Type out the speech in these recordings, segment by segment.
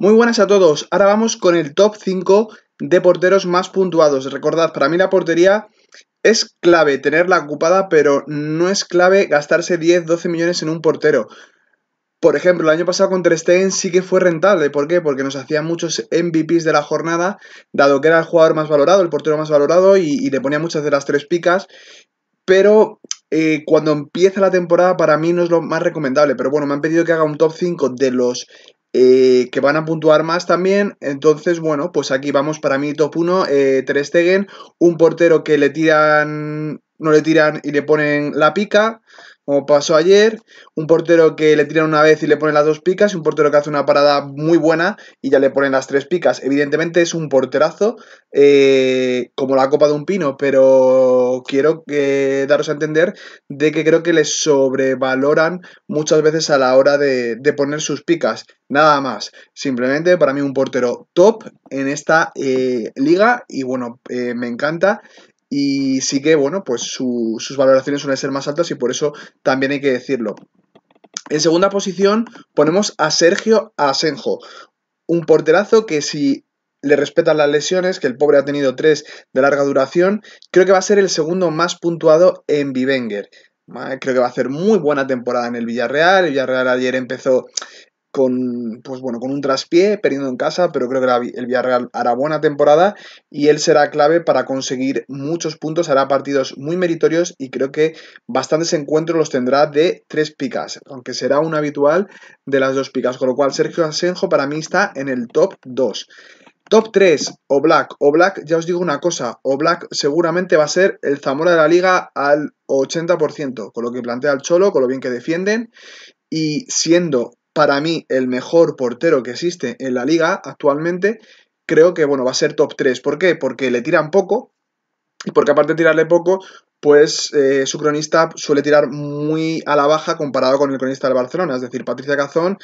Muy buenas a todos, ahora vamos con el top 5 de porteros más puntuados. Recordad, para mí la portería es clave tenerla ocupada, pero no es clave gastarse 10, 12 millones en un portero. Por ejemplo, el año pasado con Ter sí que fue rentable. ¿Por qué? Porque nos hacía muchos MVPs de la jornada, dado que era el jugador más valorado, el portero más valorado, y, le ponía muchas de las tres picas. Pero eh, cuando empieza la temporada para mí no es lo más recomendable, pero bueno, me han pedido que haga un top 5 de los eh, que van a puntuar más también. Entonces, bueno, pues aquí vamos para mi top 1, eh, Ter un portero que le tiran, no le tiran y le ponen la pica, como pasó ayer, un portero que le tiran una vez y le ponen las dos picas, y un portero que hace una parada muy buena y ya le ponen las tres picas. Evidentemente es un porterazo, eh, como la copa de un pino, pero quiero eh, daros a entender de que creo que le sobrevaloran muchas veces a la hora de, poner sus picas. Nada más. Simplemente para mí un portero top en esta eh, liga y bueno, me encanta y sí que, bueno, pues sus valoraciones suelen ser más altas y por eso también hay que decirlo. En segunda posición ponemos a Sergio Asenjo, un porterazo que si le respetan las lesiones, que el pobre ha tenido tres de larga duración, creo que va a ser el segundo más puntuado en Bivenger. Creo que va a hacer muy buena temporada en el Villarreal. El Villarreal ayer empezó con, pues bueno, con un traspié, perdiendo en casa, pero creo que el Villarreal hará buena temporada y él será clave para conseguir muchos puntos, hará partidos muy meritorios y creo que bastantes encuentros los tendrá de tres picas, aunque será un habitual de las dos picas, con lo cual Sergio Asenjo para mí está en el top 2. Top 3, o Black ya os digo una cosa, Black seguramente va a ser el Zamora de la liga al 80%, con lo que plantea el Cholo, con lo bien que defienden y siendo para mí el mejor portero que existe en la liga actualmente, creo que bueno, va a ser top 3. ¿Por qué? Porque le tiran poco y porque aparte de tirarle poco, pues eh, su cronista suele tirar muy a la baja comparado con el cronista del Barcelona, es decir, Patricia Cazón.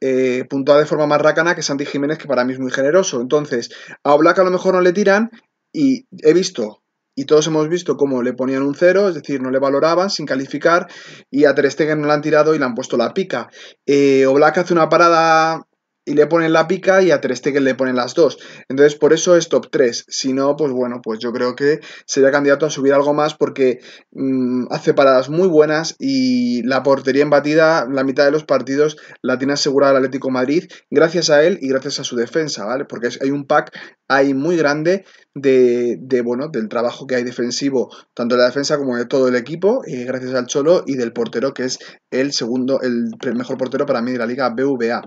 Eh, de forma más racana que Santi Jiménez, que para mí es muy generoso. Entonces, a Oblak a lo mejor no le tiran y he visto y todos hemos visto cómo le ponían un cero, es decir, no le valoraban sin calificar y a Ter Stegen no le han tirado y le han puesto la pica. Eh, Oblak hace una parada y le ponen la pica y a Ter le ponen las dos. Entonces, por eso es top 3. Si no, pues bueno, pues yo creo que sería candidato a subir algo más porque mm, hace paradas muy buenas y la portería en la mitad de los partidos la tiene asegurada el Atlético Madrid gracias a él y gracias a su defensa, ¿vale? Porque hay un pack ahí muy grande de, de bueno, del trabajo que hay defensivo, tanto de la defensa como de todo el equipo, eh, gracias al Cholo y del portero que es el segundo, el mejor portero para mí de la Liga BVA.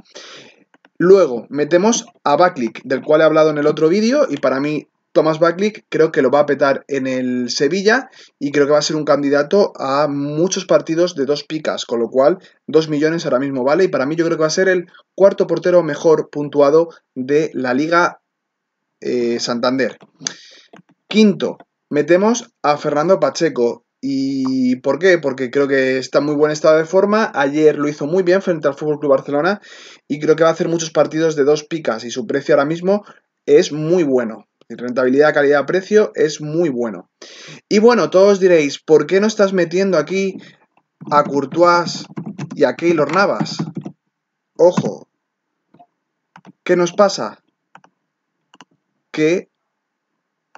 Luego metemos a Backlick, del cual he hablado en el otro vídeo y para mí Tomás Backlick creo que lo va a petar en el Sevilla y creo que va a ser un candidato a muchos partidos de dos picas, con lo cual dos millones ahora mismo vale y para mí yo creo que va a ser el cuarto portero mejor puntuado de la Liga eh, Santander. Quinto, metemos a Fernando Pacheco, ¿Y por qué? Porque creo que está en muy buen estado de forma. Ayer lo hizo muy bien frente al FC Club Barcelona y creo que va a hacer muchos partidos de dos picas y su precio ahora mismo es muy bueno. Rentabilidad, calidad, precio es muy bueno. Y bueno, todos diréis, ¿por qué no estás metiendo aquí a Courtois y a Keylor Navas? Ojo, ¿qué nos pasa? ¿Qué?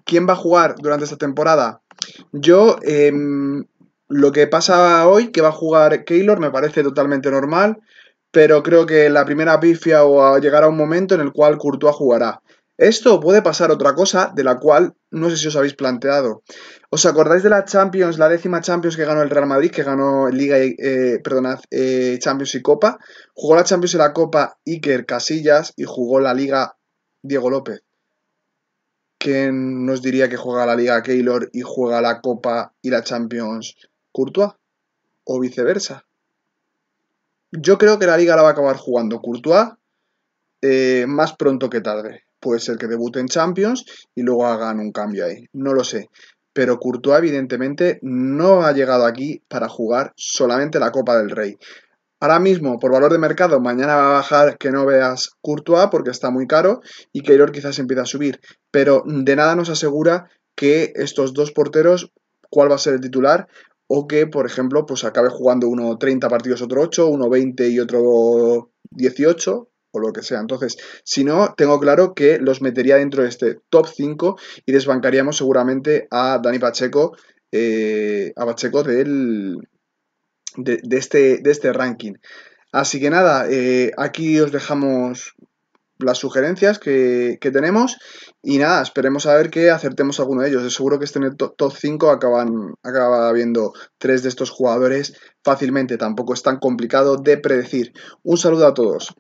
¿quién va a jugar durante esta temporada? Yo, em, lo que pasa hoy, que va a jugar Keylor, me parece totalmente normal, pero creo que la primera pifia o llegará un momento en el cual Courtois jugará. Esto puede pasar otra cosa de la cual no sé si os habéis planteado. ¿Os acordáis de la Champions, la décima Champions que ganó el Real Madrid, que ganó Liga, eh, eh, Champions y Copa? Jugó la Champions y la Copa Iker Casillas y jugó la Liga Diego López. ¿quién nos diría que juega la Liga Keylor y juega la Copa y la Champions Courtois? ¿O viceversa? Yo creo que la Liga la va a acabar jugando Courtois eh, más pronto que tarde. Puede ser que debute en Champions y luego hagan un cambio ahí. No lo sé. Pero Courtois, evidentemente, no ha llegado aquí para jugar solamente la Copa del Rey. Ahora mismo, por valor de mercado, mañana va a bajar que no veas Courtois porque está muy caro y Keylor quizás empiece a subir. Pero de nada nos asegura que estos dos porteros, cuál va a ser el titular, o que, por ejemplo, pues acabe jugando uno 30 partidos, otro 8, uno 20 y otro 18, o lo que sea. Entonces, si no, tengo claro que los metería dentro de este top 5 y desbancaríamos seguramente a Dani Pacheco, eh, a Pacheco del, de, este, de este ranking. Así que nada, eh, aquí os dejamos las sugerencias que, que, tenemos y nada, esperemos a ver que acertemos alguno de ellos. De seguro que este en el top 5 acaban, acaba habiendo tres de estos jugadores fácilmente, tampoco es tan complicado de predecir. Un saludo a todos.